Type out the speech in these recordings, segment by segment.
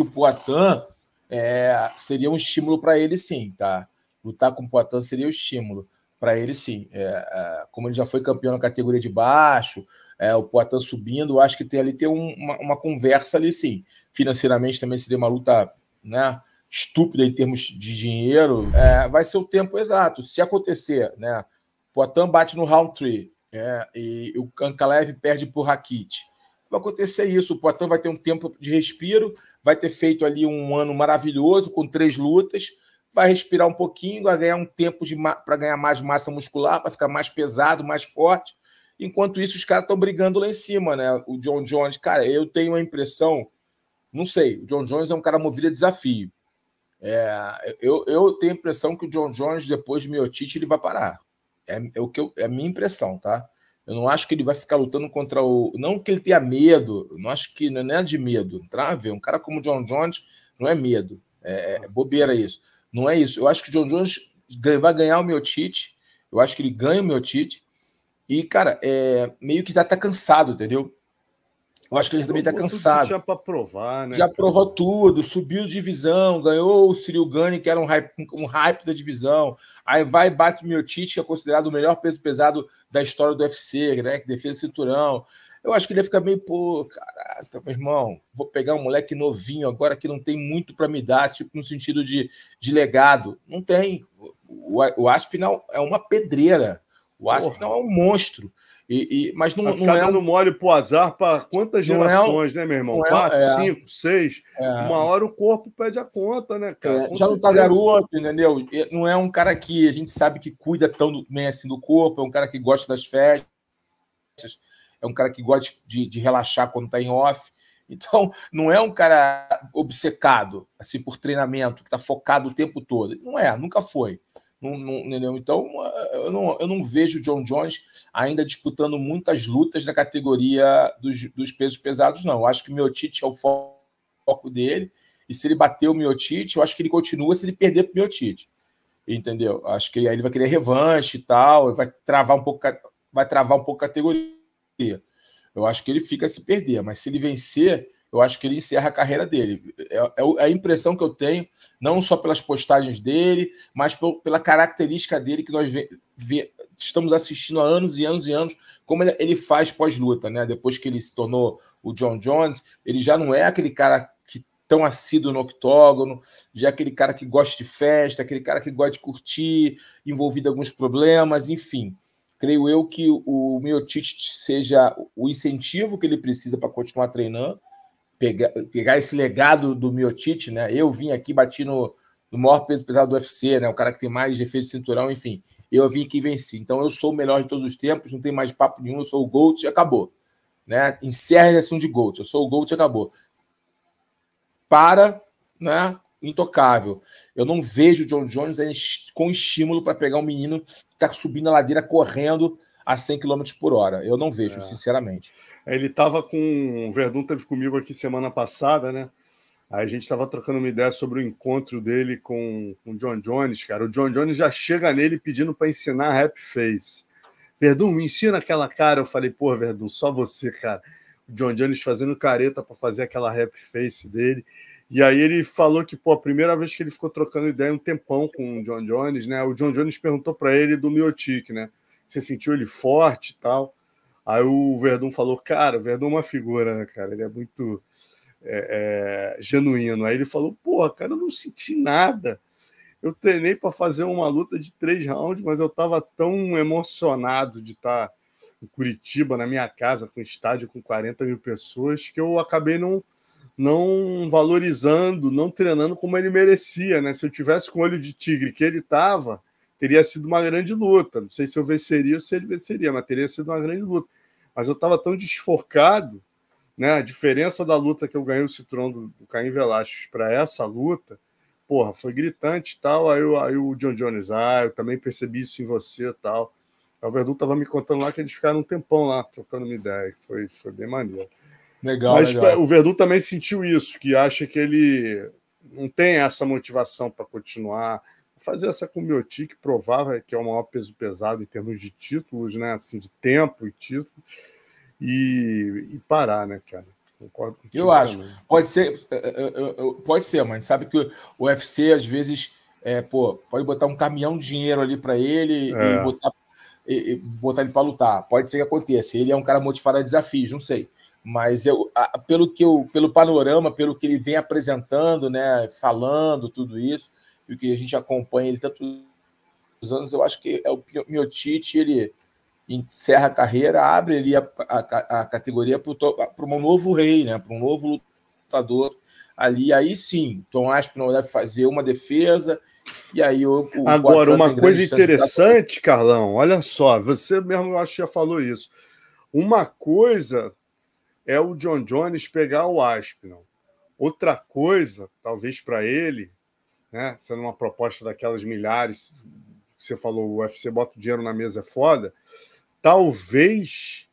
que o Poitin é, seria um estímulo para ele, sim, tá? Lutar com o Poitin seria um estímulo para ele, sim. É, é, como ele já foi campeão na categoria de baixo, é, o Poitin subindo, acho que tem ali tem um, uma, uma, conversa ali, sim. Financeiramente também seria uma luta, né? Estúpida em termos de dinheiro, é, vai ser o tempo exato. Se acontecer, né? Poitin bate no round 3 é, e o Ankalaev perde para Rakit vai acontecer isso. O Poitin vai ter um tempo de respiro, vai ter feito ali um ano maravilhoso, com três lutas, vai respirar um pouquinho, vai ganhar um tempo para ganhar mais massa muscular, para ficar mais pesado, mais forte. Enquanto isso, os caras estão brigando lá em cima, né? O John Jones, cara, eu tenho a impressão, não sei, o John Jones é um cara movido a desafio. É, eu, eu tenho a impressão que o John Jones, depois de tite ele vai parar. É, é, o que eu, é a minha impressão, tá? Eu não acho que ele vai ficar lutando contra o. Não que ele tenha medo, não acho que não é de medo. Tá? Um cara como o John Jones não é medo. É, é uhum. bobeira isso. Não é isso. Eu acho que o John Jones vai ganhar o meu Tite. Eu acho que ele ganha o meu Tite. E, cara, é, meio que já tá cansado, entendeu? Eu acho que ele então, também está cansado. Já para provar, né? Já provou tudo, subiu de divisão, ganhou o Cyril Gane, que era um hype, um hype da divisão. Aí vai bate o Miotic, que é considerado o melhor peso pesado da história do UFC, né? Que defende o cinturão. Eu acho que ele ia ficar meio, pô, caraca, meu irmão, vou pegar um moleque novinho agora que não tem muito para me dar, tipo, no sentido de, de legado. Não tem. O, o Aspinal é uma pedreira. O Aspinal Porra. é um monstro. E, e, mas não, não é dando mole pro azar para quantas é gerações, é né, meu irmão? É Quatro, é... cinco, seis. É... Uma hora o corpo pede a conta, né, cara? É, já não tá garoto, entendeu? Não é um cara que a gente sabe que cuida tão bem assim do corpo, é um cara que gosta das festas, é um cara que gosta de, de relaxar quando tá em off. Então, não é um cara obcecado assim por treinamento, que tá focado o tempo todo. Não é, nunca foi então, eu não, eu não vejo o John Jones ainda disputando muitas lutas na categoria dos, dos pesos pesados, não. Eu acho que o Miotite é o foco dele. E se ele bater o Miotite, eu acho que ele continua se ele perder para o Miotite. Entendeu? Acho que aí ele vai querer revanche e tal, vai travar um pouco, vai travar um pouco a categoria. Eu acho que ele fica se perder, mas se ele vencer, eu acho que ele encerra a carreira dele. É, é, é a impressão que eu tenho, não só pelas postagens dele, mas por, pela característica dele que nós vê, vê, estamos assistindo há anos e anos e anos, como ele, ele faz pós-luta, né? Depois que ele se tornou o John Jones, ele já não é aquele cara que tão assíduo no octógono, já é aquele cara que gosta de festa, aquele cara que gosta de curtir, envolvido em alguns problemas, enfim creio eu que o Miotic seja o incentivo que ele precisa para continuar treinando, pegar, pegar esse legado do Miotite, né? Eu vim aqui, bati no, no maior peso pesado do UFC, né? O cara que tem mais defesa de cinturão, enfim. Eu vim aqui e venci. Então eu sou o melhor de todos os tempos, não tem mais papo nenhum, eu sou o GOAT e acabou. Né? Encerra a sessão de GOAT, eu sou o GOAT e acabou. Para, né? Intocável. Eu não vejo o John Jones com estímulo para pegar um menino que está subindo a ladeira correndo a 100 km por hora. Eu não vejo, é. sinceramente. Ele estava com. O Verdun teve comigo aqui semana passada, né? Aí a gente estava trocando uma ideia sobre o encontro dele com, com o John Jones, cara. O John Jones já chega nele pedindo para ensinar rap face. Verdun, me ensina aquela cara. Eu falei, pô, Verdun, só você, cara. O John Jones fazendo careta para fazer aquela rap face dele. E aí ele falou que, pô, a primeira vez que ele ficou trocando ideia um tempão com o John Jones, né? O John Jones perguntou para ele do Miotic, né? Você sentiu ele forte e tal. Aí o Verdun falou, cara, o Verdun é uma figura, né, cara? Ele é muito é, é, genuíno. Aí ele falou, porra, cara, eu não senti nada. Eu treinei para fazer uma luta de três rounds, mas eu estava tão emocionado de estar em Curitiba, na minha casa, com estádio com 40 mil pessoas, que eu acabei não, não valorizando, não treinando como ele merecia, né? Se eu tivesse com o olho de tigre que ele tava, teria sido uma grande luta. Não sei se eu venceria ou se ele venceria, mas teria sido uma grande luta. Mas eu estava tão desfocado, né? A diferença da luta que eu ganhei o Citroën do, do Caim Velasquez para essa luta, porra, foi gritante e tal. Aí, eu, aí o John Jones, ah, eu também percebi isso em você tal. O Verdu estava me contando lá que eles ficaram um tempão lá trocando uma ideia, que foi, foi bem maneiro. Legal, Mas legal. o Verdu também sentiu isso, que acha que ele não tem essa motivação para continuar, fazer essa com o Mioti, que provava que é o maior peso pesado em termos de títulos, né? Assim, de tempo e título, e, e parar, né, cara? Concordo com Eu acho. Né? Pode ser, é, é, é, pode ser, mas sabe que o UFC às vezes é, pô, pode botar um caminhão de dinheiro ali para ele é. e botar, e, e botar ele para lutar. Pode ser que aconteça. Ele é um cara motivado a desafios, não sei. Mas eu, a, pelo que eu, pelo panorama, pelo que ele vem apresentando, né, falando tudo isso, e o que a gente acompanha ele tantos anos, eu acho que é o Miotite ele encerra a carreira, abre ali a, a, a categoria para um novo rei, né? para um novo lutador ali. Aí sim, Tom Aspinall deve fazer uma defesa, e aí o, o Agora, uma coisa interessante, da... Carlão, olha só, você mesmo eu acho já falou isso. Uma coisa é o John Jones pegar o Aspinall. Outra coisa, talvez para ele, né? Sendo uma proposta daquelas milhares, você falou, o UFC bota o dinheiro na mesa, é foda. Talvez,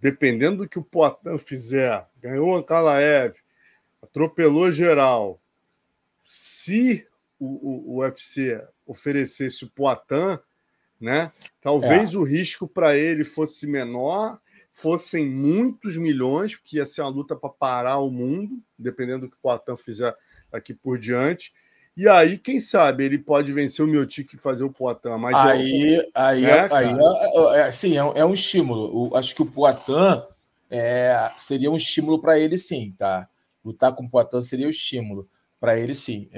dependendo do que o Poitin fizer, ganhou a Ankalaev, atropelou geral. Se o, o, o UFC oferecesse o Poitin, né? Talvez é. o risco para ele fosse menor, fossem muitos milhões, porque ia ser uma luta para parar o mundo, dependendo do que o Poitin fizer aqui por diante. E aí, quem sabe, ele pode vencer o Miotic e fazer o Poitin. Mas é aí, aí, né, aí é, é, sim, é, é, um estímulo. acho que o Poitin é, seria um estímulo para ele, sim, tá? Lutar com o Poitin seria um estímulo para ele, sim.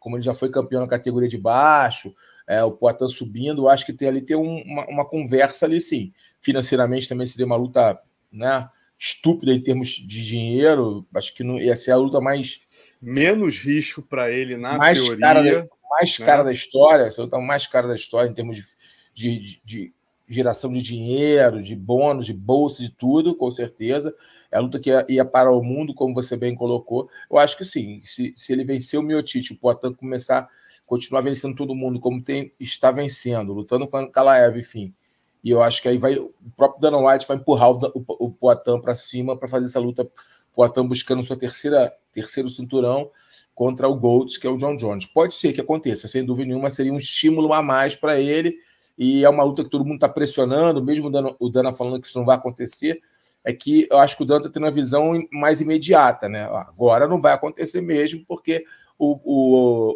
como ele já foi campeão na categoria de baixo, o Poitin subindo, acho que tem ali tem um, uma, uma conversa ali, sim. Financeiramente também seria uma luta, né? estúpida em termos de dinheiro. Acho que não, ia ser a luta mais. Menos risco para ele na mais teoria. Cara da, mais né? cara da história, essa luta mais cara da história em termos de, de, de, de geração de dinheiro, de bônus, de bolsa, de tudo, com certeza. É a luta que ia, ia para o mundo, como você bem colocou. Eu acho que sim, se, se ele vencer o Miotite, o Poitin começar continuar vencendo todo mundo como tem está vencendo, lutando com a Kalaev, enfim, e eu acho que aí vai o próprio Dana White vai empurrar o, o, o Poitin para cima para fazer essa luta. Poitin buscando sua terceira terceiro cinturão contra o Golds, que é o John Jones. Pode ser que aconteça, sem dúvida nenhuma, seria um estímulo a mais para ele. E é uma luta que todo mundo está pressionando, mesmo o Dana, o Dana, falando que isso não vai acontecer. É que eu acho que o Dana está tendo uma visão mais imediata, né? Agora não vai acontecer mesmo, porque o,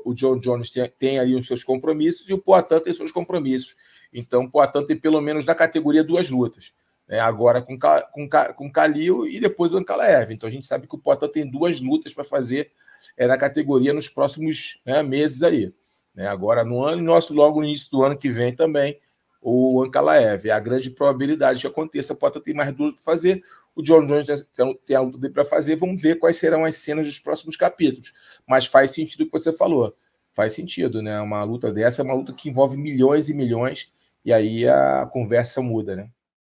o, o John Jones tem, tem ali os seus compromissos e o Poitin tem seus compromissos. Então, Poatan tem pelo menos na categoria duas lutas. Né? Agora com, com, com Kalil e depois o Ankalaev. Então, a gente sabe que o Poatan tem duas lutas para fazer é, na categoria nos próximos né, meses aí. Né? Agora no ano nosso logo no início do ano que vem também, o Ankalaev. É a grande probabilidade que aconteça. Poatan tem mais duas para fazer. O John Jones tem a luta dele para fazer. Vamos ver quais serão as cenas dos próximos capítulos. Mas faz sentido o que você falou. Faz sentido, né? Uma luta dessa é uma luta que envolve milhões e milhões e aí a conversa muda, né?